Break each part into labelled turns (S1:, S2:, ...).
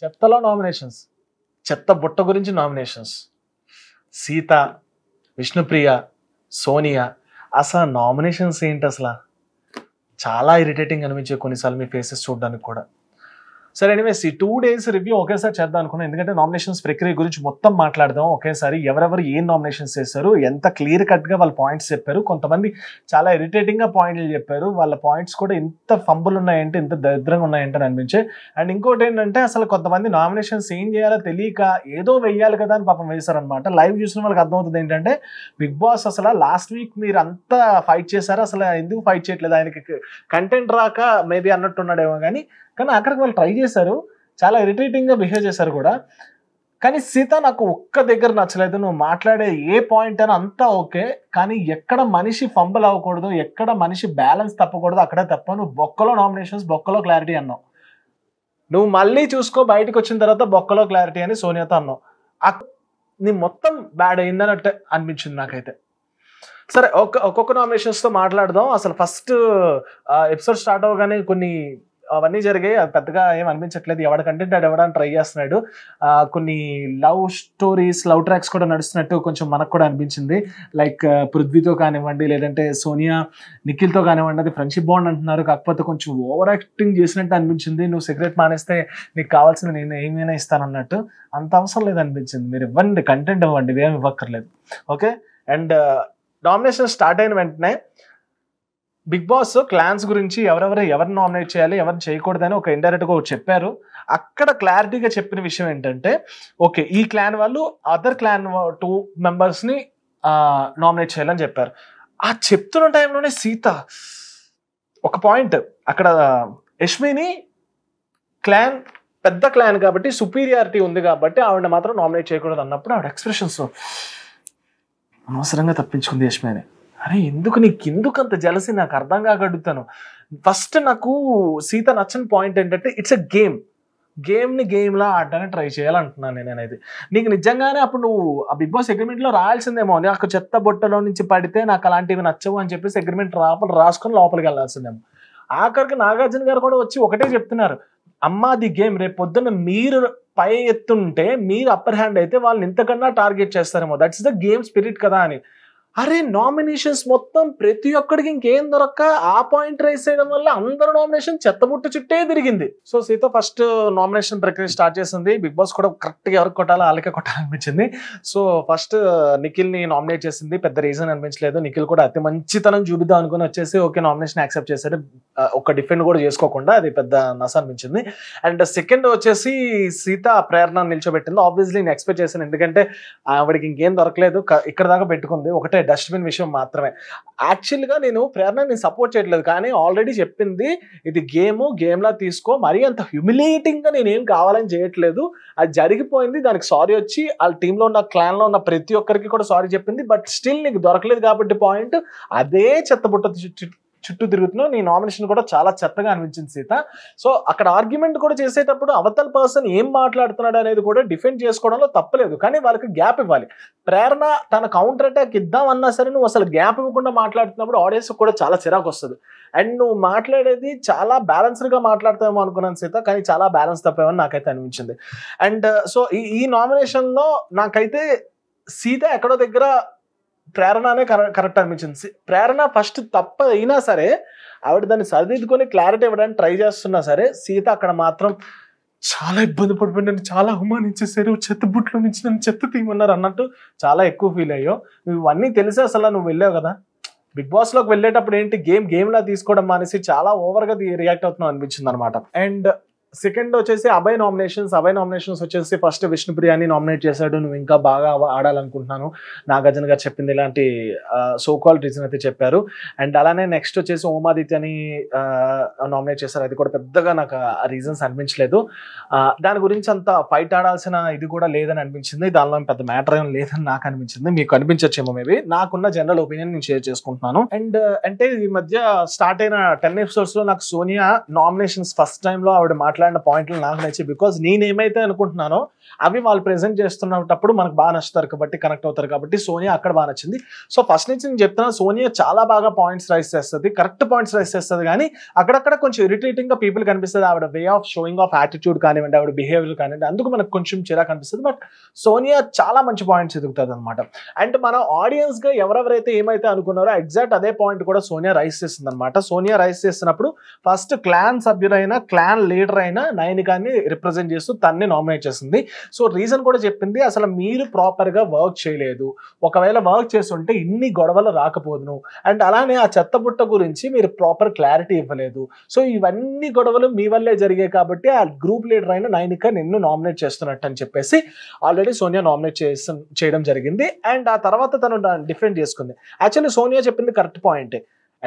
S1: చెత్తలో nominations చెత్త బుట్ట గురించి నామినేషన్స్ సీత విష్ణుప్రియ సోనియా అసలు నామినేషన్స్ ఏంటి అసలు చాలా ఇరిటేటింగ్ అనిపించే కొన్నిసార్లు మీ ఫేసెస్ చూడడానికి కూడా సరే ఎనివేస్ ఈ టూ డేస్ రివ్యూ ఒకేసారి చేద్దాం అనుకున్నాను ఎందుకంటే నామినేషన్స్ ప్రక్రియ గురించి మొత్తం మాట్లాడదాం ఒకేసారి ఎవరెవరు ఏం నామినేషన్స్ చేశారు ఎంత క్లియర్ కట్గా వాళ్ళ పాయింట్స్ చెప్పారు కొంతమంది చాలా ఇరిటేటింగ్గా పాయింట్లు చెప్పారు వాళ్ళ పాయింట్స్ కూడా ఎంత ఫంబులు ఉన్నాయంటే ఎంత దరిద్రంగా ఉన్నాయంటే అని అనిపించే అండ్ ఇంకోటి ఏంటంటే అసలు కొంతమంది నామినేషన్స్ ఏం చేయాలో తెలియక ఏదో వెయ్యాలి కదా అని పాపం వేశారనమాట లైవ్ చూసిన వాళ్ళకి అర్థమవుతుంది ఏంటంటే బిగ్ బాస్ అసలు లాస్ట్ వీక్ మీరు అంతా ఫైట్ చేశారు అసలు ఎందుకు ఫైట్ చేయట్లేదు ఆయనకి కంటెంట్ రాక మేబీ అన్నట్టున్నాడేమో కానీ కానీ అక్కడికి వాళ్ళు ట్రై చేశారు చాలా ఇరిటేటింగ్గా బిహేవ్ చేశారు కూడా కానీ సీత నాకు ఒక్క దగ్గర నచ్చలేదు నువ్వు మాట్లాడే ఏ పాయింట్ అయినా అంతా ఓకే కానీ ఎక్కడ మనిషి ఫంబల్ అవ్వకూడదు ఎక్కడ మనిషి బ్యాలెన్స్ తప్పకూడదు అక్కడే తప్ప నువ్వు బొక్కలో నామినేషన్స్ బొక్కలో క్లారిటీ అన్నావు నువ్వు మళ్ళీ చూసుకో బయటకు వచ్చిన తర్వాత బొక్కలో క్లారిటీ అని సోనియాతో అన్నావు నీ మొత్తం బ్యాడ్ అయిందన్నట్టు అనిపించింది నాకైతే సరే ఒక్కొక్క నామినేషన్స్తో మాట్లాడదాం అసలు ఫస్ట్ ఎపిసోడ్ స్టార్ట్ అవ్వగానే కొన్ని అవన్నీ జరిగాయి పెద్దగా ఏం అనిపించట్లేదు ఎవడ కంటెంట్ అది ఇవ్వడానికి ట్రై చేస్తున్నాడు కొన్ని లవ్ స్టోరీస్ లవ్ ట్రాక్స్ కూడా నడుస్తున్నట్టు కొంచెం మనకు కూడా అనిపించింది లైక్ పృథ్వీతో కానివ్వండి లేదంటే సోనియా నిఖిల్తో కానివ్వండి అది ఫ్రెండ్షిప్ బాండ్ అంటున్నారు కాకపోతే కొంచెం ఓవర్ యాక్టింగ్ చేసినట్టు అనిపించింది నువ్వు సిగరెట్ మానేస్తే నీకు కావాల్సిన నేను ఏమైనా ఇస్తానన్నట్టు అంత అవసరం లేదు అనిపించింది మీరు ఇవ్వండి కంటెంట్ ఇవ్వండి ఇవేమి ఇవ్వక్కర్లేదు ఓకే అండ్ నామినేషన్ స్టార్ట్ అయిన వెంటనే బిగ్ బాస్ క్లాన్స్ గురించి ఎవరెవరు ఎవరు నామినేట్ చేయాలి ఎవరిని చేయకూడదని ఒక ఇండైరెక్ట్గా చెప్పారు అక్కడ క్లారిటీగా చెప్పిన విషయం ఏంటంటే ఓకే ఈ క్లాన్ వాళ్ళు అదర్ క్లాన్ టూ మెంబర్స్ని నామినేట్ చేయాలని చెప్పారు ఆ చెప్తున్న టైంలోనే సీత ఒక పాయింట్ అక్కడ యష్మిని క్లాన్ పెద్ద క్లాన్ కాబట్టి సుపీరియారిటీ ఉంది కాబట్టి ఆవిడ మాత్రం నామినేట్ చేయకూడదు అన్నప్పుడు ఆవిడ ఎక్స్ప్రెషన్స్ అనవసరంగా తప్పించుకుంది యష్మిని అరే ఎందుకు నీకు ఎందుకు అంత జలసి నాకు అర్థం కాగడుగుతాను ఫస్ట్ నాకు సీత నచ్చని పాయింట్ ఏంటంటే ఇట్స్ అ గేమ్ గేమ్ని గేమ్లా ఆడడానికి ట్రై చేయాలంటున్నాను నేనైతే నీకు నిజంగానే అప్పుడు నువ్వు ఆ బిగ్ బాస్ అగ్రిమెంట్లో రాయాల్సిందేమో నాకు చెత్త బొట్టలో నుంచి పడితే నాకు అలాంటివి నచ్చవు అని చెప్పేసి అగ్రిమెంట్ రాపలు రాసుకొని లోపలికి వెళ్ళాల్సిందేమో ఆఖరికి నాగార్జున గారు కూడా వచ్చి ఒకటే చెప్తున్నారు అమ్మా ది గేమ్ రేపు పొద్దున్న మీరు పై ఎత్తుంటే మీరు అప్పర్ హ్యాండ్ అయితే వాళ్ళని ఇంతకన్నా టార్గెట్ చేస్తారేమో దట్స్ ద గేమ్ స్పిరిట్ కదా అని అరే నామినేషన్స్ మొత్తం ప్రతి ఒక్కడికి ఇంకేం దొరక్క ఆ పాయింట్ రైస్ చేయడం వల్ల అందరు నామినేషన్ చెత్తబుట్ట చుట్టే తిరిగింది సో సీత ఫస్ట్ నామినేషన్ ప్రక్రియ స్టార్ట్ చేసింది బిగ్ బాస్ కూడా కరెక్ట్గా ఎవరికి కొట్టాలో వాళ్ళకే కొట్టాలనిపించింది సో ఫస్ట్ నిఖిల్ని నామినేట్ చేసింది పెద్ద రీజన్ అనిపించలేదు నిఖిల్ కూడా అతి మంచితనం చూపిద్దాం అనుకుని వచ్చేసి ఓకే నామినేషన్ యాక్సెప్ట్ చేశారు ఒక డిఫెండ్ కూడా చేసుకోకుండా అది పెద్ద నస అనిపించింది అండ్ సెకండ్ వచ్చేసి సీత ప్రేరణ నిల్చోబెట్టింది ఆబ్వియస్లీ నేను ఎక్స్పెక్ట్ చేశాను ఎందుకంటే ఆవిడకి ఇంకేం దొరకలేదు ఇక్కడ దాకా పెట్టుకుంది ఒకటే డస్ట్బిన్ విషయం మాత్రమే యాక్చువల్గా నేను ప్రేరణ నేను సపోర్ట్ చేయట్లేదు కానీ ఆల్రెడీ చెప్పింది ఇది గేమ్ గేమ్లా తీసుకో మరీ అంత హ్యూమిలేటింగ్గా నేనేం కావాలని చేయట్లేదు అది జరిగిపోయింది దానికి సారీ వచ్చి వాళ్ళ టీంలో ఉన్న క్లాన్లో ఉన్న ప్రతి ఒక్కరికి కూడా సారీ చెప్పింది బట్ స్టిల్ నీకు దొరకలేదు కాబట్టి పాయింట్ అదే చెత్తబుట్ట చుట్టూ తిరుగుతున్నావు నీ నామినేషన్ కూడా చాలా చెత్తగా అనిపించింది సీత సో అక్కడ ఆర్గ్యుమెంట్ కూడా చేసేటప్పుడు అవతల పర్సన్ ఏం మాట్లాడుతున్నాడు అనేది కూడా డిఫెండ్ చేసుకోవడంలో తప్పలేదు కానీ వాళ్ళకి గ్యాప్ ఇవ్వాలి ప్రేరణ తన కౌంటర్ అటాక్ ఇద్దాం అన్నా సరే నువ్వు అసలు గ్యాప్ ఇవ్వకుండా మాట్లాడుతున్నప్పుడు ఆడియన్స్ కూడా చాలా చిరాకు వస్తుంది అండ్ నువ్వు మాట్లాడేది చాలా బ్యాలెన్స్డ్గా మాట్లాడతామో అనుకున్నాను సీత కానీ చాలా బ్యాలెన్స్ తప్పేమని నాకైతే అనిపించింది అండ్ సో uh, ఈ ఈ నామినేషన్లో నాకైతే సీత ఎక్కడో దగ్గర ప్రేరణనే కరెక్ట్ అనిపించింది ప్రేరణ ఫస్ట్ తప్ప అయినా సరే ఆవిడ దాన్ని సరిదిద్దుకొని క్లారిటీ ఇవ్వడానికి ట్రై చేస్తున్నా సరే సీత అక్కడ మాత్రం చాలా ఇబ్బంది పడిపోయినాను చాలా అవమానించేసారు చెత్త బుట్లో నుంచి నన్ను చెత్త తీయమన్నారు అన్నట్టు చాలా ఎక్కువ ఫీల్ అయ్యో నువ్వు ఇవన్నీ తెలిసే అసలు నువ్వు వెళ్ళావు కదా బిగ్ బాస్ లోకి వెళ్ళేటప్పుడు ఏంటి గేమ్ గేమ్ లా తీసుకోవడం మానేసి చాలా ఓవర్ గా రియాక్ట్ అవుతున్నావు అనిపించింది అనమాట అండ్ సెకండ్ వచ్చేసి అభయ్ నామినేషన్స్ అభయ్ నామినేషన్స్ వచ్చేసి ఫస్ట్ విష్ణుప్రియాని నామినేట్ చేశాడు నువ్వు ఇంకా బాగా ఆడాలనుకుంటున్నాను నాగార్జున గారు చెప్పింది ఇలాంటి సో కాల్ రీజన్ అయితే చెప్పారు అండ్ అలానే నెక్స్ట్ వచ్చేసి ఓమాదిత్యని నామినేట్ చేశారు అది కూడా పెద్దగా నాకు రీజన్స్ అనిపించలేదు దాని గురించి అంత ఫైట్ ఆడాల్సిన ఇది కూడా లేదని అనిపించింది దానిలో పెద్ద మ్యాటర్ ఏం లేదని నాకు అనిపించింది మీకు అనిపించచ్చేమో మేబీ నాకున్న జనరల్ ఒపీనియన్ నేను షేర్ చేసుకుంటున్నాను అండ్ అంటే ఈ మధ్య స్టార్ట్ అయిన టెన్ ఎపిసోడ్స్ లో నాకు సోనియా నామినేషన్స్ ఫస్ట్ టైంలో ఆవిడ మాట్లాడి ఇలాంటి పాయింట్లు నాకు నచ్చాయి బికాజ్ నేనేమైతే అనుకుంటున్నానో అవి వాళ్ళు ప్రజెంట్ చేస్తున్నప్పుడు మనకు బాగా నచ్చుతారు కాబట్టి కనెక్ట్ అవుతారు కాబట్టి సోనియా అక్కడ బాగా నచ్చింది సో ఫస్ట్ నుంచి నేను చెప్తున్నా సోనియా చాలా బాగా పాయింట్స్ రైస్ చేస్తుంది కరెక్ట్ పాయింట్స్ రైస్ చేస్తుంది కానీ అక్కడక్కడ కొంచెం గా పీపుల్ కనిపిస్తుంది ఆవిడ way of showing off attitude కానివ్వండి ఆవిడ బిహేవియర్ కానివ్వండి అందుకు మనకు కొంచెం చిరా కనిపిస్తుంది బట్ సోనియా చాలా మంచి పాయింట్స్ ఎదుగుతుంది అనమాట అండ్ మన ఆడియన్స్ గా ఎవరెవరైతే ఏమైతే అనుకున్నారో ఎగ్జాక్ట్ అదే పాయింట్ కూడా సోనియా రైస్ చేస్తుంది అనమాట సోనియా రైస్ చేసినప్పుడు ఫస్ట్ క్లాన్ సభ్యుడైన క్లాన్ లీడర్ ఆయన నయనికాన్ని రిప్రజెంట్ చేస్తూ తన్నే నామినేట్ చేసింది సో రీజన్ కూడా చెప్పింది అసలు మీరు ప్రాపర్గా వర్క్ చేయలేదు ఒకవేళ వర్క్ చేస్తుంటే ఇన్ని గొడవలు రాకపోదును అండ్ అలానే ఆ చెత్త బుట్ట గురించి మీరు ప్రాపర్ క్లారిటీ ఇవ్వలేదు సో ఇవన్నీ గొడవలు మీ వల్లే జరిగాయి కాబట్టి ఆ గ్రూప్ లీడర్ అయిన నయనిక నిన్ను నామినేట్ చేస్తున్నట్టు అని చెప్పేసి ఆల్రెడీ సోనియా నామినేట్ చేసి చేయడం జరిగింది అండ్ ఆ తర్వాత తను డిఫెండ్ చేసుకుంది యాక్చువల్లీ సోనియా చెప్పింది కరెక్ట్ పాయింటే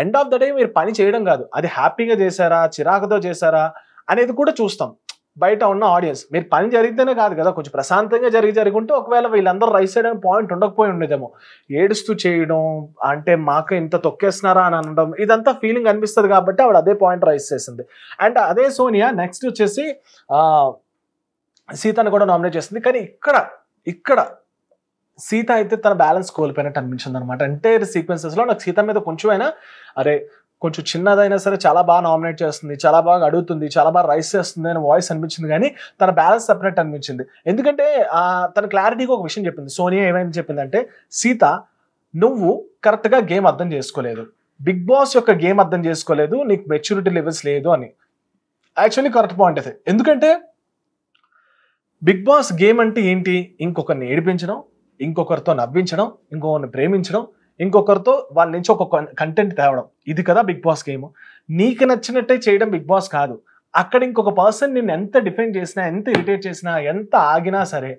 S1: ఎండ్ ఆఫ్ ద డే మీరు పని చేయడం కాదు అది హ్యాపీగా చేశారా చిరాకుతో చేశారా అనేది కూడా చూస్తాం బయట ఉన్న ఆడియన్స్ మీరు పని జరిగితేనే కాదు కదా కొంచెం ప్రశాంతంగా జరిగి జరుగుంటే ఒకవేళ వీళ్ళందరూ రైస్ చేయడం పాయింట్ ఉండకపోయి ఉండేదేమో ఏడుస్తూ చేయడం అంటే మాకు ఇంత తొక్కేస్తున్నారా అని అనడం ఇదంతా ఫీలింగ్ అనిపిస్తుంది కాబట్టి ఆవిడ అదే పాయింట్ రైస్ చేసింది అండ్ అదే సోనియా నెక్స్ట్ వచ్చేసి సీతను కూడా నామినేట్ చేసింది కానీ ఇక్కడ ఇక్కడ సీత అయితే తన బ్యాలెన్స్ కోల్పోయినట్టు అనిపించింది అనమాట ఎంటైర్ సీక్వెన్సెస్లో నాకు సీత మీద కొంచెమైనా అరే కొంచెం చిన్నదైనా సరే చాలా బాగా నామినేట్ చేస్తుంది చాలా బాగా అడుగుతుంది చాలా బాగా రైస్ చేస్తుంది అని వాయిస్ అనిపించింది కానీ తన బ్యాలెన్స్ సపరేట్ అనిపించింది ఎందుకంటే తన క్లారిటీగా ఒక విషయం చెప్పింది సోనియా ఏమైంది చెప్పిందంటే సీత నువ్వు కరెక్ట్గా గేమ్ అర్థం చేసుకోలేదు బిగ్ బాస్ యొక్క గేమ్ అర్థం చేసుకోలేదు నీకు మెచ్యూరిటీ లెవెల్స్ లేదు అని యాక్చువల్లీ కరెక్ట్ పాయింట్ అది ఎందుకంటే బిగ్ బాస్ గేమ్ అంటే ఏంటి ఇంకొకరిని ఏడిపించడం ఇంకొకరితో నవ్వించడం ఇంకొకరిని ప్రేమించడం ఇంకొకరితో వాళ్ళ నుంచి ఒక కంటెంట్ తేవడం ఇది కదా బిగ్ బాస్ గేమ్ నీకు నచ్చినట్టే చేయడం బిగ్ బాస్ కాదు అక్కడ ఇంకొక పర్సన్ నేను ఎంత డిఫెండ్ చేసినా ఎంత ఇరిటేట్ చేసినా ఎంత ఆగినా సరే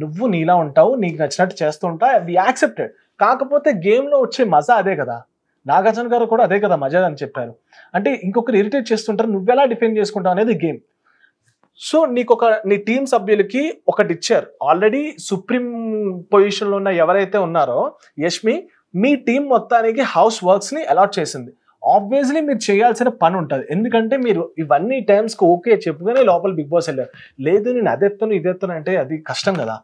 S1: నువ్వు నీలా ఉంటావు నీకు నచ్చినట్టు చేస్తుంటా వి యాక్సెప్టెడ్ కాకపోతే గేమ్లో వచ్చే మజా అదే కదా నాగార్జున గారు కూడా అదే కదా మజా అని చెప్పారు అంటే ఇంకొకరు ఇరిటేట్ చేస్తుంటారు నువ్వెలా డిఫెండ్ చేసుకుంటావు అనేది గేమ్ సో నీకు ఒక నీ టీం సభ్యులకి ఒకటి ఇచ్చారు ఆల్రెడీ సుప్రీం పొజిషన్లో ఉన్న ఎవరైతే ఉన్నారో యష్మి మీ టీం మొత్తానికి హౌస్ వర్క్స్ని అలాట్ చేసింది ఆబ్వియస్లీ మీరు చేయాల్సిన పని ఉంటుంది ఎందుకంటే మీరు ఇవన్నీ టైమ్స్కి ఓకే చెప్పుకొని లోపల బిగ్ బాస్ వెళ్ళారు లేదు నేను అదెత్తాను ఇదెత్తాను అంటే అది కష్టం కదా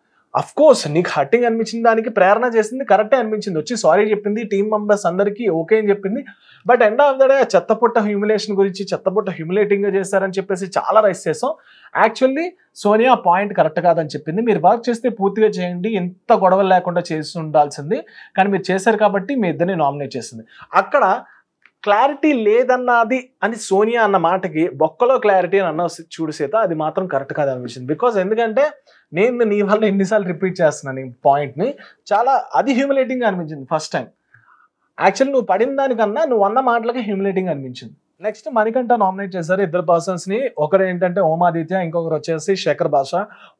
S1: అఫ్ కోర్స్ నీకు హర్టింగ్ అనిపించింది దానికి ప్రేరణ చేసింది కరెక్టే అనిపించింది వచ్చి సారీ చెప్పింది టీం మెంబర్స్ అందరికీ ఓకే అని చెప్పింది but end of the day చెత్తపుట్ట హ్యూమిలేషన్ గురించి చెత్తపుట్ట హ్యూమిలేటింగ్గా చేస్తారని చెప్పేసి చాలా రైస్ చేసాం యాక్చువల్లీ సోనియా పాయింట్ కరెక్ట్ కాదని చెప్పింది మీరు వర్క్ చేస్తే పూర్తిగా చేయండి ఎంత గొడవలు లేకుండా చేసి ఉండాల్సింది కానీ మీరు చేశారు కాబట్టి మీ ఇద్దరిని నామినేట్ చేసింది అక్కడ క్లారిటీ లేదన్నది అని సోనియా అన్న మాటకి బొక్కలో క్లారిటీ అని అన్న చూడు సీత అది మాత్రం కరెక్ట్ కాదు అనిపించింది బికాజ్ ఎందుకంటే నేను నీ వల్ల ఎన్నిసార్లు రిపీట్ చేస్తున్నాను ఈ పాయింట్ని చాలా అది హ్యూమిలేటింగ్ అనిపించింది ఫస్ట్ టైం యాక్చువల్ నువ్వు పడిన దానికన్నా నువ్వు అన్న మాటలకి హ్యూమిలేటింగ్ అనిపించింది నెక్స్ట్ మణికంఠ నామినేట్ చేశారు ఇద్దరు పర్సన్స్ ని ఒకరు ఏంటంటే ఓమాదిత్య ఇంకొకరు వచ్చేసి శేఖర్ భాష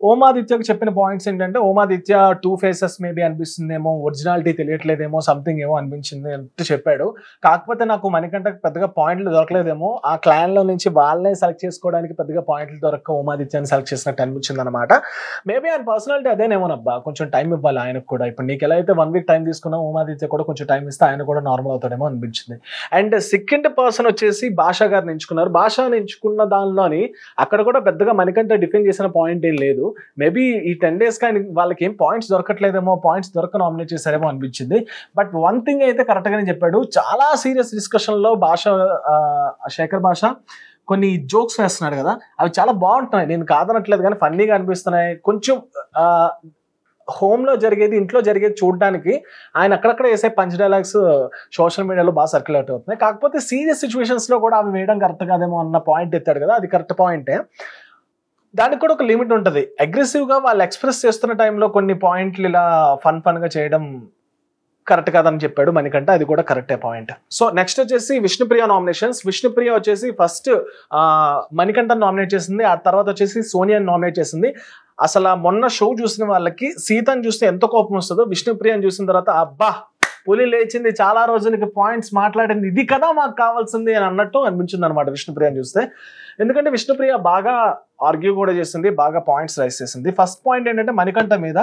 S1: ఓమాదిత్యకు చెప్పిన పాయింట్స్ ఏంటంటే ఓమాదిత్య టూ ఫేసెస్ మేబీ అనిపిస్తుందేమో ఒరిజినాలిటీ తెలియట్లేదేమో సంథింగ్ ఏమో అనిపించింది అంటూ చెప్పాడు కాకపోతే నాకు మణికంఠ పెద్దగా పాయింట్లు దొరకలేదేమో ఆ క్లాన్ లో నుంచి వాళ్ళనే సెలెక్ట్ చేసుకోవడానికి పెద్దగా పాయింట్లు దొరక ఓమాదిత్యాన్ని సెలెక్ట్ చేసినట్టు అనిపించింది అనమాట మేబీ ఆయన పర్సనాలిటీ అదేనేమో అబ్బా కొంచెం టైం ఇవ్వాలి ఆయనకు కూడా ఇప్పుడు నీకు ఎలా అయితే వన్ వీక్ టైం తీసుకున్నా ఓమాదిత్య కూడా కొంచెం టైం ఇస్తే ఆయన కూడా నార్మల్ అవుతాడేమో అనిపించింది అండ్ సెకండ్ పర్సన్ వచ్చేసి భాష గారు ఎంచుకున్నారు భాషను ఎంచుకున్న దానిలోని అక్కడ కూడా పెద్దగా మనకంటే డిఫెండ్ చేసిన పాయింట్ ఏం లేదు మేబీ ఈ టెన్ డేస్ కానీ వాళ్ళకి ఏం పాయింట్స్ దొరకట్లేదేమో పాయింట్స్ దొరక నామినేట్ చేశారేమో అనిపించింది బట్ వన్ థింగ్ అయితే కరెక్ట్గానే చెప్పాడు చాలా సీరియస్ డిస్కషన్లో భాష శేఖర్ భాష కొన్ని జోక్స్ వేస్తున్నాడు కదా అవి చాలా బాగుంటున్నాయి నేను కాదనట్లేదు కానీ ఫన్నీగా అనిపిస్తున్నాయి కొంచెం హోమ్లో జరిగేది ఇంట్లో జరిగేది చూడడానికి ఆయన అక్కడక్కడ వేసే పంచ్ డైలాగ్స్ సోషల్ మీడియాలో బాగా సర్క్యులేట్ అవుతున్నాయి కాకపోతే సీరియస్ సిచ్యువేషన్స్లో కూడా అవి వేయడం కరెక్ట్ కాదేమో అన్న పాయింట్ ఎత్తాడు కదా అది కరెక్ట్ పాయింటే దానికి కూడా ఒక లిమిట్ ఉంటుంది అగ్రెసివ్గా వాళ్ళు ఎక్స్ప్రెస్ చేస్తున్న టైంలో కొన్ని పాయింట్లు ఇలా ఫన్ ఫన్గా చేయడం కరెక్ట్ కాదని చెప్పాడు మనకంటే అది కూడా కరెక్టే పాయింట్ సో నెక్స్ట్ వచ్చేసి విష్ణుప్రియ నామినేషన్స్ విష్ణుప్రియ వచ్చేసి ఫస్ట్ మణికంఠన్ నామినేట్ చేసింది ఆ తర్వాత వచ్చేసి సోనియాని నామినేట్ చేసింది అసలు ఆ మొన్న షో చూసిన వాళ్ళకి సీతను చూస్తే ఎంత కోపం వస్తుందో విష్ణుప్రియని చూసిన తర్వాత అబ్బా పులి లేచింది చాలా రోజులకి పాయింట్స్ మాట్లాడింది ఇది కదా మాకు కావాల్సింది అని అన్నట్టు అనిపించింది అనమాట విష్ణుప్రియని చూస్తే ఎందుకంటే విష్ణుప్రియ బాగా ఆర్గ్యూ కూడా చేసింది బాగా పాయింట్స్ రైస్ చేసింది ఫస్ట్ పాయింట్ ఏంటంటే మణికంఠ మీద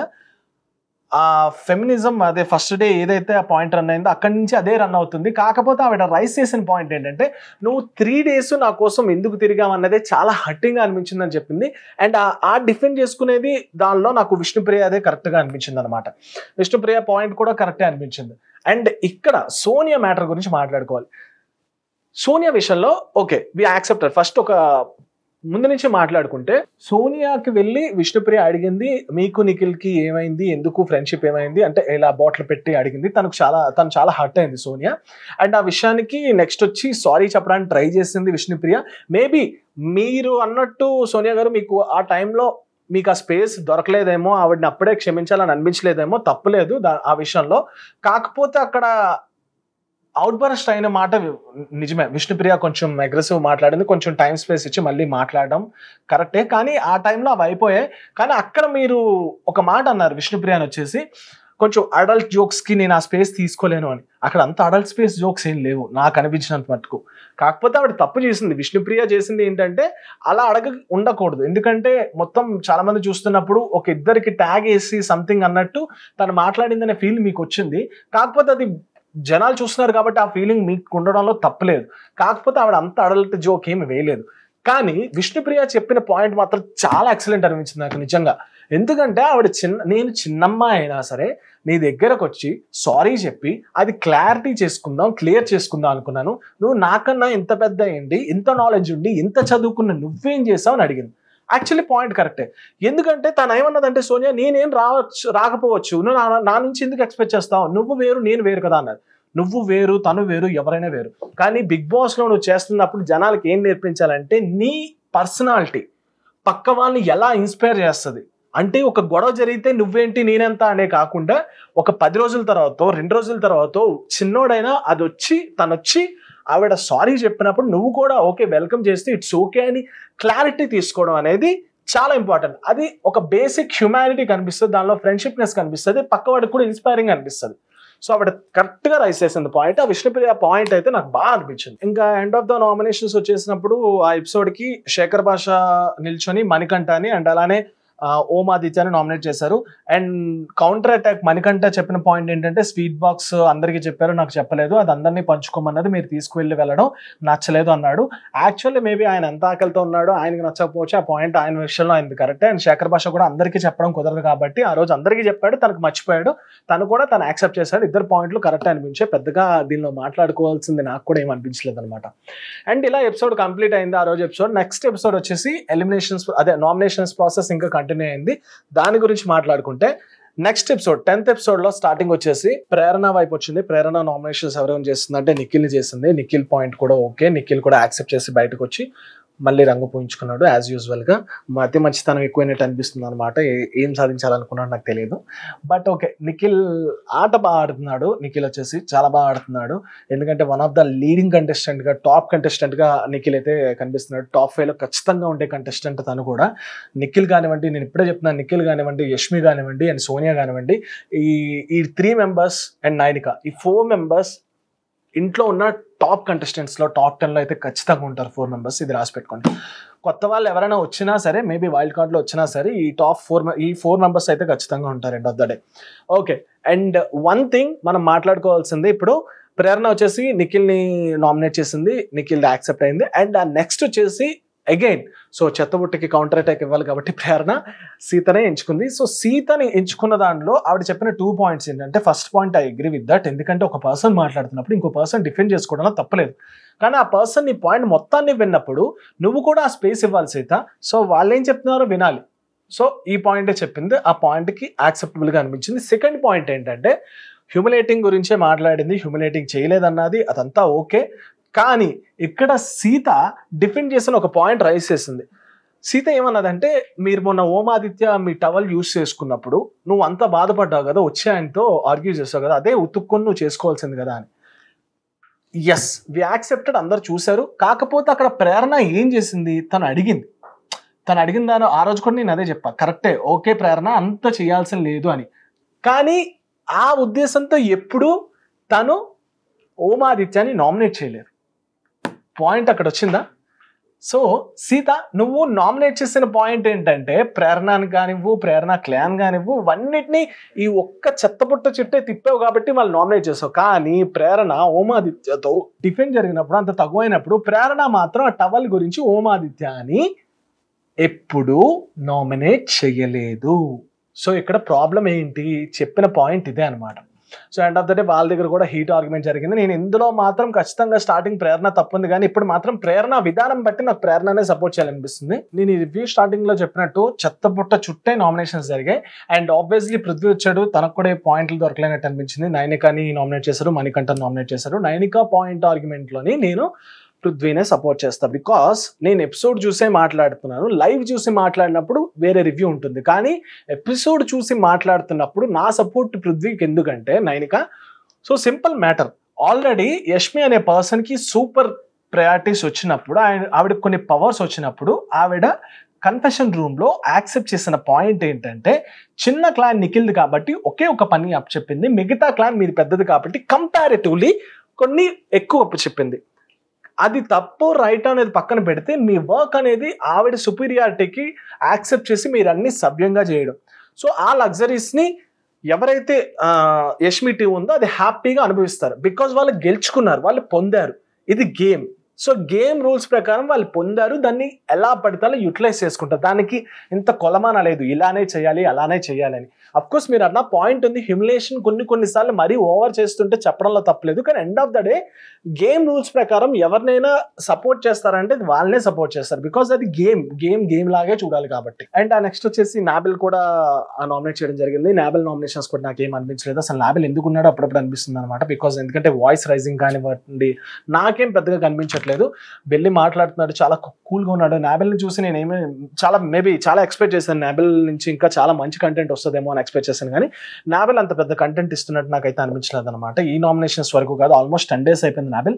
S1: ఆ ఫెమినిజం అదే ఫస్ట్ డే ఏదైతే ఆ పాయింట్ రన్ అయిందో అక్కడి నుంచి అదే రన్ అవుతుంది కాకపోతే ఆవిడ రైస్ చేసిన పాయింట్ ఏంటంటే నువ్వు త్రీ డేస్ నా కోసం ఎందుకు తిరిగామన్నదే చాలా హట్టింగ్గా అనిపించిందని చెప్పింది అండ్ ఆ డిఫెండ్ చేసుకునేది దానిలో నాకు విష్ణుప్రియ అదే కరెక్ట్గా అనిపించింది అనమాట విష్ణుప్రియ పాయింట్ కూడా కరెక్టే అనిపించింది అండ్ ఇక్కడ సోనియా మ్యాటర్ గురించి మాట్లాడుకోవాలి సోనియా విషయంలో ఓకే వి యాక్సెప్టెడ్ ఫస్ట్ ఒక ముందు నుంచి మాట్లాడుకుంటే సోనియాకి వెళ్ళి విష్ణుప్రియ అడిగింది మీకు నిఖిల్కి ఏమైంది ఎందుకు ఫ్రెండ్షిప్ ఏమైంది అంటే ఇలా బాటిల్ పెట్టి అడిగింది తనకు చాలా తను చాలా హర్ట్ అయింది సోనియా అండ్ ఆ విషయానికి నెక్స్ట్ వచ్చి సారీ చెప్పడానికి ట్రై చేసింది విష్ణుప్రియ మేబీ మీరు అన్నట్టు సోనియా గారు మీకు ఆ టైంలో మీకు ఆ స్పేస్ దొరకలేదేమో ఆవిడని అప్పుడే క్షమించాలని అనిపించలేదేమో తప్పులేదు ఆ విషయంలో కాకపోతే అక్కడ అవుట్ బర్స్ట్ అయిన మాట నిజమే విష్ణుప్రియ కొంచెం అగ్రెసివ్ మాట్లాడింది కొంచెం టైం స్పేస్ ఇచ్చి మళ్ళీ మాట్లాడడం కరెక్టే కానీ ఆ టైంలో అవి అయిపోయాయి కానీ అక్కడ మీరు ఒక మాట అన్నారు విష్ణుప్రియ వచ్చేసి కొంచెం అడల్ట్ జోక్స్కి నేను ఆ స్పేస్ తీసుకోలేను అని అక్కడ అంత అడల్ట్ స్పేస్ జోక్స్ ఏం లేవు నాకు అనిపించినంత మటుకు కాకపోతే ఆవిడ తప్పు చేసింది విష్ణుప్రియ చేసింది ఏంటంటే అలా అడగ ఉండకూడదు ఎందుకంటే మొత్తం చాలామంది చూస్తున్నప్పుడు ఒక ఇద్దరికి ట్యాగ్ వేసి సంథింగ్ అన్నట్టు తను మాట్లాడిందనే ఫీల్ మీకు వచ్చింది కాకపోతే అది జనాలు చూస్తున్నారు కాబట్టి ఆ ఫీలింగ్ మీకు ఉండడంలో తప్పలేదు కాకపోతే ఆవిడ అంత అడల్ట్ జోక్ ఏమి వేయలేదు కానీ విష్ణుప్రియ చెప్పిన పాయింట్ మాత్రం చాలా ఎక్సలెంట్ అనిపించింది నాకు నిజంగా ఎందుకంటే ఆవిడ చిన్న నేను చిన్నమ్మ అయినా సరే నీ దగ్గరకు వచ్చి సారీ చెప్పి అది క్లారిటీ చేసుకుందాం క్లియర్ చేసుకుందాం అనుకున్నాను నువ్వు నాకన్నా ఇంత పెద్ద ఏంటి ఇంత నాలెడ్జ్ ఉండి ఇంత చదువుకున్న నువ్వేం చేసావు అని అడిగింది యాక్చువల్లీ పాయింట్ కరెక్టే ఎందుకంటే తను ఏమన్నదంటే సోనియా నేనేం రావచ్చు రాకపోవచ్చు నువ్వు నా నుంచి ఎందుకు ఎక్స్పెక్ట్ చేస్తావు నువ్వు వేరు నేను వేరు కదా అన్నది నువ్వు వేరు తను వేరు ఎవరైనా వేరు కానీ బిగ్ బాస్లో నువ్వు చేస్తున్నప్పుడు జనాలకి ఏం నేర్పించాలంటే నీ పర్సనాలిటీ పక్క వాళ్ళని ఎలా ఇన్స్పైర్ చేస్తుంది అంటే ఒక గొడవ జరిగితే నువ్వేంటి నేనెంత అనే కాకుండా ఒక పది రోజుల తర్వాత రెండు రోజుల తర్వాత చిన్నోడైనా అది వచ్చి తనొచ్చి ఆవిడ సారీ చెప్పినప్పుడు నువ్వు కూడా ఓకే వెల్కమ్ చేస్తే ఇట్స్ ఓకే అని క్లారిటీ తీసుకోవడం అనేది చాలా ఇంపార్టెంట్ అది ఒక బేసిక్ హ్యుమానిటీ కనిపిస్తుంది దానిలో ఫ్రెండ్షిప్నెస్ కనిపిస్తుంది పక్కవాడికి కూడా ఇన్స్పైరింగ్ అనిపిస్తుంది సో ఆవిడ కరెక్ట్గా రైస్ చేసింది పాయింట్ ఆ విష్ణుప్రియ పాయింట్ అయితే నాకు బాగా అనిపించింది ఇంకా ఎండ్ ఆఫ్ ద నామినేషన్స్ వచ్చేసినప్పుడు ఆ ఎపిసోడ్కి శేఖర్ భాష నిల్చొని మణికంఠ అని అండ్ అలానే ఓం ఆదిత్యాన్ని నామినేట్ చేశారు అండ్ కౌంటర్ అటాక్ మణికంఠ చెప్పిన పాయింట్ ఏంటంటే స్వీట్ బాక్స్ అందరికీ చెప్పారు నాకు చెప్పలేదు అది అందరినీ పంచుకోమన్నది మీరు తీసుకువెళ్ళి వెళ్ళడం నచ్చలేదు అన్నాడు యాక్చువల్లీ మేబీ ఆయన ఎంత ఆకలితో ఉన్నాడో ఆయనకి నచ్చకపోవచ్చు ఆ పాయింట్ ఆయన విషయంలో ఆయనది కరెక్ట్ అండ్ శేఖర్ భాష కూడా అందరికీ చెప్పడం కుదరదు కాబట్టి ఆ రోజు అందరికీ చెప్పాడు తనకు మర్చిపోయాడు తను కూడా తను యాక్సెప్ట్ చేశాడు ఇద్దరు పాయింట్లు కరెక్ట్ అనిపించే పెద్దగా దీనిలో మాట్లాడుకోవాల్సింది నాకు కూడా ఏం అనిపించలేదు అనమాట అండ్ ఇలా ఎపిసోడ్ కంప్లీట్ అయింది ఆ రోజు ఎపిసోడ్ నెక్స్ట్ ఎపిసోడ్ వచ్చేసి ఎలిమినేషన్స్ అదే నామినేషన్స్ ప్రాసెస్ ఇంకా కంటిన్యూ అయింది దాని గురించి మాట్లాడుకుంటే నెక్స్ట్ ఎపిసోడ్ టెన్త్ ఎపిసోడ్ లో స్టార్టింగ్ వచ్చేసి ప్రేరణ వైపు వచ్చింది ప్రేరణ నామినేషన్స్ ఎవరైనా అంటే నిఖిల్ చేసింది నిఖిల్ పాయింట్ కూడా ఓకే నిఖిల్ కూడా యాక్సెప్ట్ చేసి బయటకు వచ్చి మళ్ళీ రంగు పూయించుకున్నాడు యాజ్ యూజువల్గా మధ్య మంచితనం ఎక్కువైనట్టు అనిపిస్తుంది అనమాట ఏం సాధించాలనుకున్నాడు నాకు తెలియదు బట్ ఓకే నిఖిల్ ఆట బాగా ఆడుతున్నాడు నిఖిల్ వచ్చేసి చాలా బాగా ఆడుతున్నాడు ఎందుకంటే వన్ ఆఫ్ ద లీడింగ్ కంటెస్టెంట్గా టాప్ కంటెస్టెంట్గా నిఖిల్ అయితే కనిపిస్తున్నాడు టాప్ ఫైవ్లో ఖచ్చితంగా ఉండే కంటెస్టెంట్ తను కూడా నిఖిల్ కానివ్వండి నేను ఇప్పుడే చెప్తున్నాను నిఖిల్ కానివ్వండి యష్మి కానివ్వండి అండ్ సోనియా కానివ్వండి ఈ ఈ త్రీ మెంబర్స్ అండ్ నైనిక ఈ ఫోర్ మెంబర్స్ ఇంట్లో ఉన్న టాప్ కంటెస్టెంట్స్లో టాప్ టెన్లో అయితే ఖచ్చితంగా ఉంటారు ఫోర్ మెంబర్స్ ఇది రాసి పెట్టుకోండి కొత్త వాళ్ళు ఎవరైనా వచ్చినా సరే మేబీ వైల్డ్ కార్డ్లో వచ్చినా సరే ఈ టాప్ ఫోర్ ఈ ఫోర్ మెంబర్స్ అయితే ఖచ్చితంగా ఉంటారు end of the day okay and one thing మనం మాట్లాడుకోవాల్సింది ఇప్పుడు ప్రేరణ వచ్చేసి నిఖిల్ని నామినేట్ చేసింది నిఖిల్ యాక్సెప్ట్ అయింది అండ్ ఆ నెక్స్ట్ వచ్చేసి అగైన్ సో చెత్తబుట్టికి కౌంటర్ అటాక్ ఇవ్వాలి కాబట్టి ప్రేరణ సీతనే ఎంచుకుంది సో సీతని ఎంచుకున్న దాంట్లో ఆవిడ చెప్పిన టూ పాయింట్స్ ఏంటంటే first point I agree with that ఎందుకంటే ఒక పర్సన్ మాట్లాడుతున్నప్పుడు ఇంకో పర్సన్ డిఫెండ్ చేసుకోవడం తప్పలేదు కానీ ఆ పర్సన్ నీ పాయింట్ మొత్తాన్ని విన్నప్పుడు నువ్వు కూడా ఆ స్పేస్ ఇవ్వాలి సీత సో వాళ్ళు ఏం చెప్తున్నారో వినాలి సో ఈ పాయింటే చెప్పింది ఆ పాయింట్కి యాక్సెప్టబుల్గా అనిపించింది సెకండ్ పాయింట్ ఏంటంటే హ్యూమిలేటింగ్ గురించే మాట్లాడింది హ్యూమిలేటింగ్ చేయలేదన్నది అదంతా ఓకే కానీ ఇక్కడ సీత డిఫెండ్ చేసిన ఒక పాయింట్ రైజ్ చేసింది సీత ఏమన్నదంటే మీరు మొన్న ఓమాదిత్య మీ టవల్ యూజ్ చేసుకున్నప్పుడు నువ్వు అంత బాధపడ్డావు కదా వచ్చే ఆయనతో ఆర్గ్యూ చేస్తావు కదా అదే ఉతుక్కుని నువ్వు చేసుకోవాల్సింది కదా అని ఎస్ వి యాక్సెప్టెడ్ అందరు చూశారు కాకపోతే అక్కడ ప్రేరణ ఏం చేసింది తను అడిగింది తను అడిగిన దాని ఆ రోజు కూడా నేను అదే చెప్పా కరెక్టే ఓకే ప్రేరణ అంత చేయాల్సిన లేదు అని కానీ ఆ ఉద్దేశంతో ఎప్పుడూ తను ఓమాదిత్యాన్ని నామినేట్ చేయలేరు పాయింట్ అక్కడ వచ్చిందా సో సీత నువ్వు నామినేట్ చేసిన పాయింట్ ఏంటంటే ప్రేరణను కానివ్వు ప్రేరణ క్లాన్ కానివ్వు అన్నిటినీ ఈ ఒక్క చెత్తపుట్ట చెట్టే తిప్పావు కాబట్టి వాళ్ళు నామినేట్ చేసావు కానీ ప్రేరణ ఓమాదిత్యతో టిఫిన్ జరిగినప్పుడు అంత తగువైనప్పుడు ప్రేరణ మాత్రం ఆ టవల్ గురించి ఓమాదిత్య అని ఎప్పుడూ నామినేట్ చేయలేదు సో ఇక్కడ ప్రాబ్లం ఏంటి చెప్పిన పాయింట్ ఇదే అనమాట so end of the day వాళ్ళ దగ్గర కూడా హీట్ ఆర్గ్యుమెంట్ జరిగింది నేను ఇందులో మాత్రం ఖచ్చితంగా స్టార్టింగ్ ప్రేరణ తప్పుంది కానీ ఇప్పుడు మాత్రం ప్రేరణ విధానం బట్టి నాకు ప్రేరణనే సపోర్ట్ చేయాలనిపిస్తుంది నేను ఈ రివ్యూ స్టార్టింగ్లో చెప్పినట్టు చెత్తబుట్ట చుట్టే నామినేషన్స్ జరిగాయి అండ్ ఆబ్వియస్లీ పృథ్వీ వచ్చాడు తనకు కూడా పాయింట్లు దొరకలేనట్టు అనిపించింది నైనికాని నామినేట్ చేశారు మణికంఠ నామినేట్ చేశారు నైనికా పాయింట్ లోని నేను పృథ్వీనే సపోర్ట్ చేస్తా బికాస్ నేను ఎపిసోడ్ చూసే మాట్లాడుతున్నాను లైవ్ చూసి మాట్లాడినప్పుడు వేరే రివ్యూ ఉంటుంది కానీ ఎపిసోడ్ చూసి మాట్లాడుతున్నప్పుడు నా సపోర్ట్ పృథ్వీకి ఎందుకంటే Nainika so simple matter already Yashmi అనే పర్సన్కి సూపర్ ప్రయారిటీస్ వచ్చినప్పుడు ఆయన ఆవిడకి కొన్ని పవర్స్ వచ్చినప్పుడు ఆవిడ కన్ఫెషన్ రూమ్లో యాక్సెప్ట్ చేసిన పాయింట్ ఏంటంటే చిన్న క్లాన్ నిఖిల్ది కాబట్టి ఒకే ఒక పని అప్పు చెప్పింది మిగతా క్లాన్ మీది పెద్దది కాబట్టి కంపారిటివ్లీ కొన్ని ఎక్కువ అప్పు చెప్పింది అది తప్పు రైట్ అనేది పక్కన పెడితే మీ వర్క్ అనేది ఆవిడ సుపీరియారిటీకి యాక్సెప్ట్ చేసి మీరు అన్ని సవ్యంగా చేయడం సో ఆ లగ్జరీస్ని ఎవరైతే యష్మి టీం ఉందో అది హ్యాపీగా అనుభవిస్తారు బికాజ్ వాళ్ళు గెలుచుకున్నారు వాళ్ళు పొందారు ఇది గేమ్ సో గేమ్ రూల్స్ ప్రకారం వాళ్ళు పొందారు దాన్ని ఎలా పడతాలో యూటిలైజ్ చేసుకుంటారు దానికి ఇంత కొలమాన లేదు ఇలానే చేయాలి అలానే చేయాలని అఫ్కోర్స్ మీరు అన్న పాయింట్ ఉంది హ్యుమిలేషన్ కొన్ని కొన్నిసార్లు మరీ ఓవర్ చేస్తుంటే చెప్పడంలో తప్పలేదు కానీ end of the day game rules ప్రకారం ఎవరినైనా సపోర్ట్ చేస్తారంటే వాళ్ళనే సపోర్ట్ చేస్తారు బికాస్ అది గేమ్ గేమ్ గేమ్ లాగే చూడాలి కాబట్టి అండ్ ఆ నెక్స్ట్ వచ్చేసి నాబెల్ కూడా ఆ నామినేట్ చేయడం జరిగింది నాబెల్ నామినేషన్స్ కూడా నాకు ఏం అనిపించలేదు అసలు నాబెల్ ఎందుకున్నాడో అప్పుడప్పుడు అనిపిస్తుంది అనమాట బికాస్ ఎందుకంటే వాయిస్ రైజింగ్ కానివ్వండి నాకేం పెద్దగా కనిపించట్లేదు చేయట్లేదు వెళ్ళి మాట్లాడుతున్నాడు చాలా కూల్గా ఉన్నాడు నాబెల్ని చూసి నేను ఏమీ చాలా మేబీ చాలా ఎక్స్పెక్ట్ చేశాను నాబెల్ నుంచి ఇంకా చాలా మంచి కంటెంట్ వస్తుందేమో అని ఎక్స్పెక్ట్ చేశాను కానీ నాబెల్ అంత పెద్ద కంటెంట్ ఇస్తున్నట్టు నాకైతే అనిపించలేదు అనమాట ఈ నామినేషన్స్ వరకు కాదు ఆల్మోస్ట్ టెన్ డేస్ అయిపోయింది నాబెల్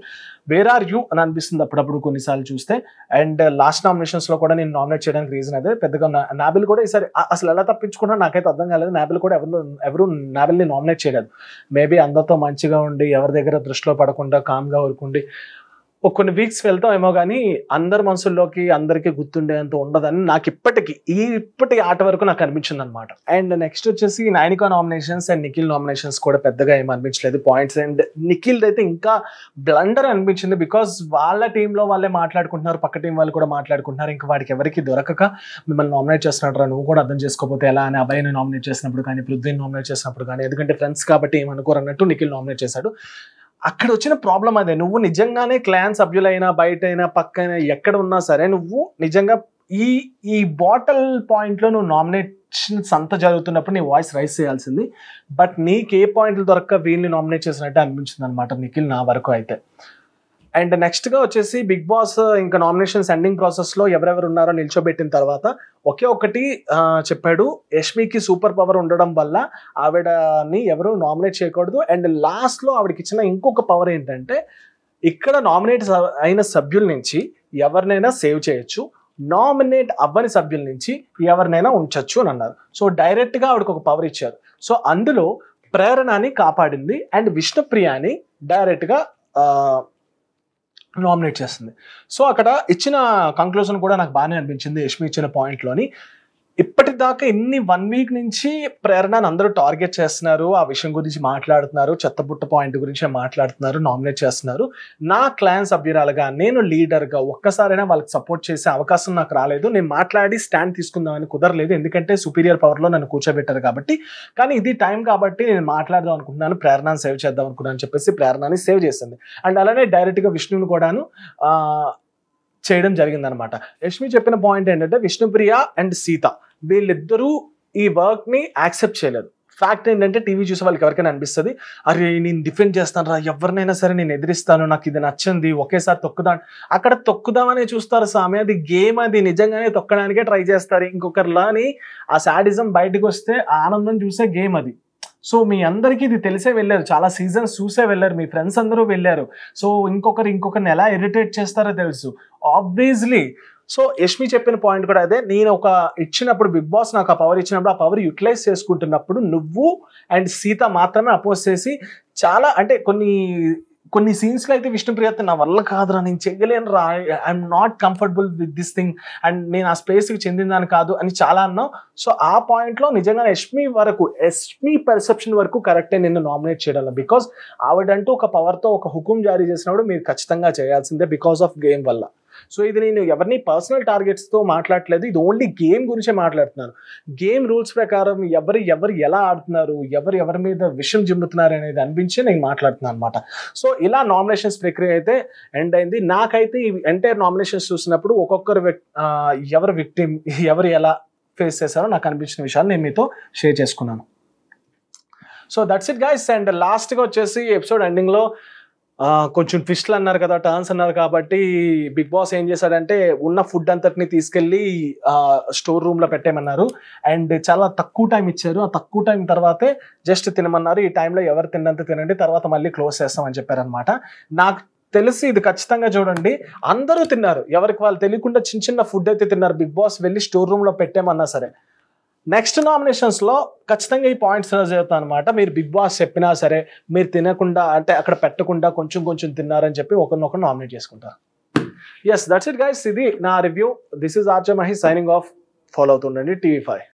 S1: వేర్ ఆర్ యూ అని అనిపిస్తుంది అప్పుడప్పుడు కొన్నిసార్లు చూస్తే అండ్ లాస్ట్ నామినేషన్స్లో కూడా నేను నామినేట్ చేయడానికి రీజన్ అదే పెద్దగా నాబెల్ కూడా ఈసారి అసలు ఎలా తప్పించుకున్నా నాకైతే అర్థం కాలేదు నాబెల్ కూడా ఎవరు ఎవరు నాబెల్ని నామినేట్ చేయలేదు మేబీ అందరితో మంచిగా ఉండి ఎవరి దగ్గర దృష్టిలో పడకుండా కామ్గా ఊరుకుండి ఒక కొన్ని వీక్స్ వెళ్తామేమో కానీ అందరి మనసుల్లోకి అందరికీ గుర్తుండేంత ఉండదని నాకు ఇప్పటికి ఈ ఇప్పటి ఆట వరకు నాకు అనిపించింది అనమాట అండ్ నెక్స్ట్ వచ్చేసి Nainika nominations and Nikhil nominations కూడా పెద్దగా ఏమి అనిపించలేదు పాయింట్స్ అండ్ నిఖిల్ది అయితే ఇంకా బ్లండర్ అనిపించింది బికాస్ వాళ్ళ టీంలో వాళ్ళే మాట్లాడుకుంటున్నారు పక్క టీం వాళ్ళు కూడా మాట్లాడుకుంటున్నారు ఇంకా వాడికి ఎవరికి దొరకక మిమ్మల్ని నామినేట్ చేస్తున్నాడు నువ్వు కూడా అర్థం చేసుకోకపోతే ఎలా అని అభయ్ని నామినేట్ చేసినప్పుడు కానీ పృథ్వీని నామినేట్ చేసినప్పుడు కానీ ఎందుకంటే ఫ్రెండ్స్ కాబట్టి ఏమనుకోరు అన్నట్టు నిఖిల్ నామినేట్ చేశాడు అక్కడ వచ్చిన ప్రాబ్లం అదే నువ్వు నిజంగానే క్లాన్ సభ్యులైనా బయటైనా అయినా ఎక్కడ ఉన్నా సరే నువ్వు నిజంగా ఈ ఈ బాటల్ పాయింట్లో నువ్వు నామినేషన్ సంత జరుగుతున్నప్పుడు నీ వాయిస్ రైస్ చేయాల్సింది బట్ నీకు ఏ పాయింట్లు దొరక్క వీళ్ళని నామినేట్ చేసినట్టు అనిపించింది అనమాట నిఖిల్ నా వరకు అయితే అండ్ నెక్స్ట్గా వచ్చేసి బిగ్ బాస్ ఇంకా నామినేషన్స్ ప్రాసెస్ ప్రాసెస్లో ఎవరెవరు ఉన్నారో నిల్చోబెట్టిన తర్వాత ఒకే ఒకటి చెప్పాడు యష్మికి సూపర్ పవర్ ఉండడం వల్ల ఆవిడని ఎవరు నామినేట్ చేయకూడదు అండ్ లాస్ట్లో ఆవిడకి ఇచ్చిన ఇంకొక పవర్ ఏంటంటే ఇక్కడ నామినేట్ అయిన సభ్యుల నుంచి ఎవరినైనా సేవ్ చేయొచ్చు నామినేట్ అవ్వని సభ్యుల నుంచి ఎవరినైనా ఉంచొచ్చు అని అన్నారు సో డైరెక్ట్గా ఆవిడకి ఒక పవర్ ఇచ్చారు సో అందులో ప్రేరణని కాపాడింది అండ్ విష్ణుప్రియాని డైరెక్ట్గా నామినేట్ చేస్తుంది సో అక్కడ ఇచ్చిన కంక్లూజన్ కూడా నాకు బాగానే అనిపించింది యష్మి ఇచ్చిన పాయింట్లోని ఇప్పటిదాకా ఎన్ని వన్ వీక్ నుంచి ప్రేరణను అందరూ టార్గెట్ చేస్తున్నారు ఆ విషయం గురించి మాట్లాడుతున్నారు చెత్తబుట్ట పాయింట్ గురించి మాట్లాడుతున్నారు నామినేట్ చేస్తున్నారు నా క్లయింట్స్ అభ్యురాలుగా నేను లీడర్గా ఒక్కసారైనా వాళ్ళకి సపోర్ట్ చేసే అవకాశం నాకు రాలేదు నేను మాట్లాడి స్టాండ్ తీసుకుందామని కుదరలేదు ఎందుకంటే సుపీరియర్ పవర్లో నన్ను కూర్చోబెట్టారు కాబట్టి కానీ ఇది టైం కాబట్టి నేను మాట్లాడదాం అనుకుంటున్నాను ప్రేరణను సేవ్ చేద్దాం అనుకున్నాను చెప్పేసి ప్రేరణని సేవ్ చేసింది అండ్ అలానే డైరెక్ట్గా విష్ణువుని కూడాను చేయడం జరిగిందనమాట యష్మి చెప్పిన పాయింట్ ఏంటంటే విష్ణుప్రియ అండ్ సీత వీళ్ళిద్దరూ ఈ వర్క్ని యాక్సెప్ట్ చేయలేరు ఫ్యాక్ట్ ఏంటంటే టీవీ చూసే వాళ్ళకి ఎవరికైనా అనిపిస్తుంది అరే నేను డిఫెండ్ చేస్తాను రా ఎవరినైనా సరే నేను ఎదిరిస్తాను నాకు ఇది నచ్చింది ఒకేసారి తొక్కుదా అక్కడ తొక్కుదామనే చూస్తారు సామి అది గేమ్ అది నిజంగానే తొక్కడానికే ట్రై చేస్తారు అని ఆ శాడిజం బయటకు వస్తే ఆనందం చూసే గేమ్ అది సో మీ అందరికీ ఇది తెలిసే వెళ్ళారు చాలా సీజన్స్ చూసే వెళ్ళారు మీ ఫ్రెండ్స్ అందరూ వెళ్ళారు సో ఇంకొకరు ఇంకొకరిని ఎలా ఇరిటేట్ చేస్తారో తెలుసు ఆబ్వియస్లీ సో యష్మి చెప్పిన పాయింట్ కూడా అదే నేను ఒక ఇచ్చినప్పుడు బిగ్ బాస్ నాకు ఆ పవర్ ఇచ్చినప్పుడు ఆ పవర్ యూటిలైజ్ చేసుకుంటున్నప్పుడు నువ్వు అండ్ సీత మాత్రమే అపోజ్ చేసి చాలా అంటే కొన్ని కొన్ని సీన్స్లో అయితే విష్ణుప్రియత నా వల్ల కాదురా నేను చెయ్యలేను రా I'm not comfortable with this thing and నేను ఆ స్పేస్కి చెందిందని కాదు అని చాలా అన్నాం సో ఆ పాయింట్లో నిజంగా యష్మి వరకు యష్మి పర్సెప్షన్ వరకు కరెక్టే నిన్ను నామినేట్ చేయడం బికాస్ ఆవిడంటూ ఒక పవర్తో ఒక హుకుం జారీ చేసినప్పుడు మీరు ఖచ్చితంగా చేయాల్సిందే బికాస్ ఆఫ్ గేమ్ వల్ల సో ఇది నేను ఎవరిని పర్సనల్ టార్గెట్స్తో మాట్లాడలేదు ఇది ఓన్లీ గేమ్ గురించే మాట్లాడుతున్నాను గేమ్ రూల్స్ ప్రకారం ఎవరు ఎవరు ఎలా ఆడుతున్నారు ఎవరు ఎవరి మీద విషయం జిమ్ముతున్నారు అనేది అనిపించి నేను మాట్లాడుతున్నాను అనమాట సో ఇలా నామినేషన్స్ ప్రక్రియ అయితే ఎండ్ అయింది నాకైతే ఈ ఎంటైర్ నామినేషన్స్ చూసినప్పుడు ఒక్కొక్కరు ఎవరు విక్టిమ్ ఎవరు ఎలా ఫేస్ చేశారో నాకు అనిపించిన విషయాన్ని నేను మీతో షేర్ చేసుకున్నాను so that's it guys and లాస్ట్గా వచ్చేసి ఎపిసోడ్ ఎండింగ్లో కొంచెం ట్విస్ట్లు అన్నారు కదా టర్న్స్ అన్నారు కాబట్టి బిగ్ బాస్ ఏం చేశాడంటే ఉన్న ఫుడ్ అంతటిని తీసుకెళ్ళి స్టోర్ రూమ్ లో పెట్టేయమన్నారు అండ్ చాలా తక్కువ టైం ఇచ్చారు ఆ తక్కువ టైం తర్వాతే జస్ట్ తినమన్నారు ఈ టైంలో ఎవరు తిన్నంత తినండి తర్వాత మళ్ళీ క్లోజ్ చేస్తామని చెప్పారనమాట నాకు తెలిసి ఇది ఖచ్చితంగా చూడండి అందరూ తిన్నారు ఎవరికి వాళ్ళు తెలియకుండా చిన్న చిన్న ఫుడ్ అయితే తిన్నారు బిగ్ బాస్ వెళ్ళి స్టోర్ రూమ్ లో పెట్టామన్నా సరే నెక్స్ట్ నామినేషన్స్లో ఖచ్చితంగా ఈ పాయింట్స్ అవుతాను అనమాట మీరు బిగ్ బాస్ చెప్పినా సరే మీరు తినకుండా అంటే అక్కడ పెట్టకుండా కొంచెం కొంచెం తిన్నారని చెప్పి ఒకరినొకరు నామినేట్ చేసుకుంటారు ఎస్ దట్స్ ఇట్ గైస్ ఇది నా review this is RJ Mahi signing off follow అవుతుండండి టీవీ ఫైవ్